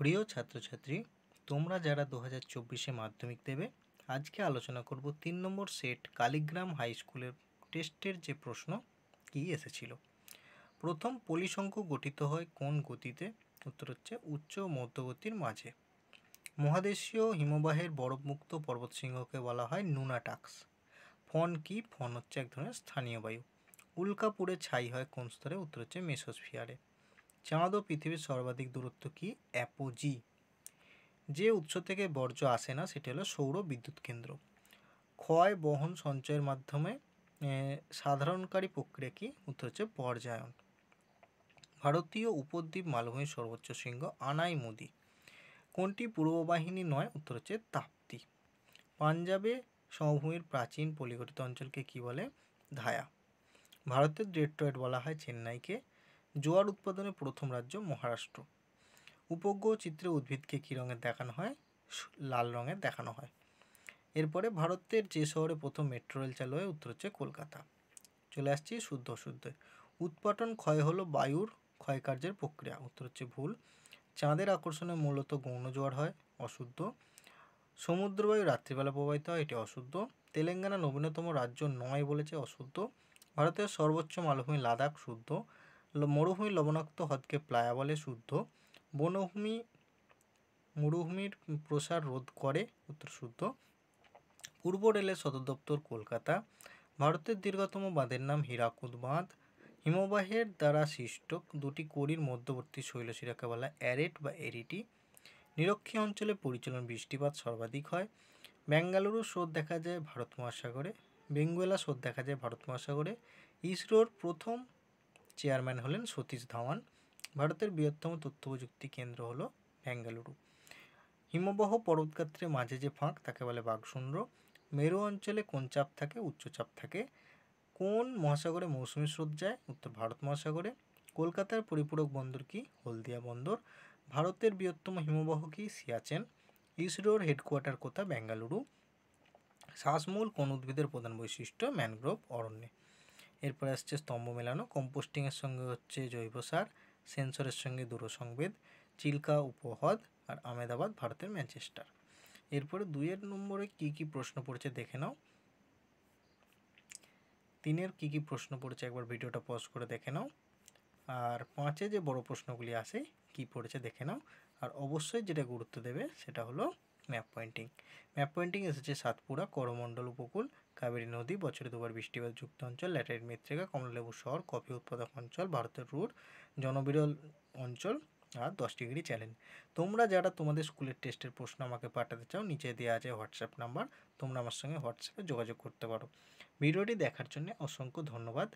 প্রিয় ছাত্রছাত্রী তোমরা যারা দু হাজার চব্বিশে মাধ্যমিক দেবে আজকে আলোচনা করব তিন নম্বর সেট কালিগ্রাম হাই স্কুলের টেস্টের যে প্রশ্ন কি এসেছিল প্রথম পলিসংখ্য গঠিত হয় কোন গতিতে উত্তর হচ্ছে উচ্চ মধ্যগতির মাঝে মহাদেশীয় হিমবাহের বরফমুক্ত পর্বতশৃঙ্গকে বলা হয় নুনাটাক্স ফন কি ফন হচ্ছে এক ধরনের স্থানীয় বায়ু উল্কাপুরে ছাই হয় কোন স্তরে উত্তর হচ্ছে মেসোসফিয়ারে চাঁদ ও পৃথিবীর সর্বাধিক দূরত্ব কি অ্যাপোজি যে উৎস থেকে বর্জ্য আসে না সেটি হলো সৌর বিদ্যুৎ কেন্দ্র ক্ষয় বহন সঞ্চয়ের মাধ্যমে সাধারণকারী প্রক্রিয়া কি উত্তর হচ্ছে পর্যায়ন ভারতীয় উপদ্বীপ মালভূমির সর্বোচ্চ শৃঙ্গ আনাইমুদি কোনটি পূর্ব বাহিনী নয় উত্তর হচ্ছে তাপ্তি পাঞ্জাবে সমভূমির প্রাচীন পলিগঠিত অঞ্চলকে কি বলে ধায়া ভারতের ডেট্রয়েড বলা হয় চেন্নাইকে জোয়ার উৎপাদনে প্রথম রাজ্য মহারাষ্ট্র উপগ্য চিত্রে উদ্ভিদকে কী রঙের দেখানো হয় লাল রঙের দেখানো হয় এরপরে ভারতের যে শহরে প্রথম মেট্রো রেল চালু হয় উত্তর হচ্ছে কলকাতা চলে আসছি শুদ্ধ অশুদ্ধ উৎপাটন ক্ষয় হলো বায়ুর ক্ষয়কার্যের প্রক্রিয়া উত্তর হচ্ছে ভুল চাঁদের আকর্ষণে মূলত গৌণ জোয়ার হয় অশুদ্ধ সমুদ্রবায়ু রাত্রিবেলা প্রবাহিত হয় এটি অশুদ্ধ তেলেঙ্গানা নবীনতম রাজ্য নয় বলেছে অশুদ্ধ ভারতের সর্বোচ্চ মালভূমি লাদাখ শুদ্ধ মরুভূমি লবণাক্ত হ্রদকে প্লায়া বলে শুদ্ধ বনভূমি মরুভূমির প্রসার রোধ করে উত্তর শুদ্ধ পূর্ব রেলের সদর দপ্তর কলকাতা ভারতের দীর্ঘতম বাঁধের নাম হীরাকুদ বাঁধ হিমবাহের দ্বারা সৃষ্ট দুটি কড়ির মধ্যবর্তী শৈলশিরাকে বলা অ্যারেট বা এরিটি নিরক্ষী অঞ্চলে পরিচালন বৃষ্টিপাত সর্বাধিক হয় ব্যাঙ্গালুরু স্রোত দেখা যায় ভারত মহাসাগরে বেঙ্গুয়েলা স্রোত দেখা যায় ভারত মহাসাগরে ইসরোর প্রথম চেয়ারম্যান হলেন সতীশ ধাওয়ান ভারতের বৃহত্তম তথ্য প্রযুক্তি কেন্দ্র হলো বেঙ্গালুরু হিমবাহ পর্বতগাত্রে মাঝে যে ফাঁক তাকে বলে বাঘশূন্য মেরু অঞ্চলে কোন চাপ থাকে উচ্চচাপ থাকে কোন মহাসাগরে মৌসুমি স্রোত যায় উত্তর ভারত মহাসাগরে কলকাতার পরিপূরক বন্দর কি হলদিয়া বন্দর ভারতের বৃহত্তম হিমবাহ কি সিয়াচেন ইসরোর হেডকোয়ার্টার কোথা বেঙ্গালুরু শ্বাসমূল কোন উদ্ভিদের প্রধান বৈশিষ্ট্য ম্যানগ্রোভ অরণ্যে এরপরে আসছে স্তম্ভ মেলানো কম্পোস্টিংয়ের সঙ্গে হচ্ছে জৈব সার সেন্সরের সঙ্গে দূরসংবেদ চিল্কা উপহদ আর আমেদাবাদ ভারতের ম্যানচেস্টার এরপরে দুইয়ের নম্বরে কি কি প্রশ্ন পড়ছে দেখে নাও তিনের কি কি প্রশ্ন পড়ছে একবার ভিডিওটা পজ করে দেখে নাও আর পাঁচে যে বড় প্রশ্নগুলি আছে কি পড়েছে দেখে নাও আর অবশ্যই যেটা গুরুত্ব দেবে সেটা হলো ম্যাপ পয়েন্টিং ম্যাপ পয়েন্টিং এসেছে সাতপুরা করমণ্ডল উপকূল কাবেরী নদী বছরে দুবার বৃষ্টিপাত যুক্ত অঞ্চল ল্যাটারিট মৃত্তিকা কমলালেবু শহর কফি উৎপাদক অঞ্চল ভারতের রুট জনবিরল অঞ্চল আর দশ ডিগ্রি চ্যালেঞ্জ তোমরা যারা তোমাদের স্কুলের টেস্টের প্রশ্ন আমাকে পাঠাতে চাও নিচে দেওয়া আছে হোয়াটসঅ্যাপ নাম্বার তোমরা আমার সঙ্গে হোয়াটসঅ্যাপে যোগাযোগ করতে পারো ভিডিওটি দেখার জন্য অসংখ্য ধন্যবাদ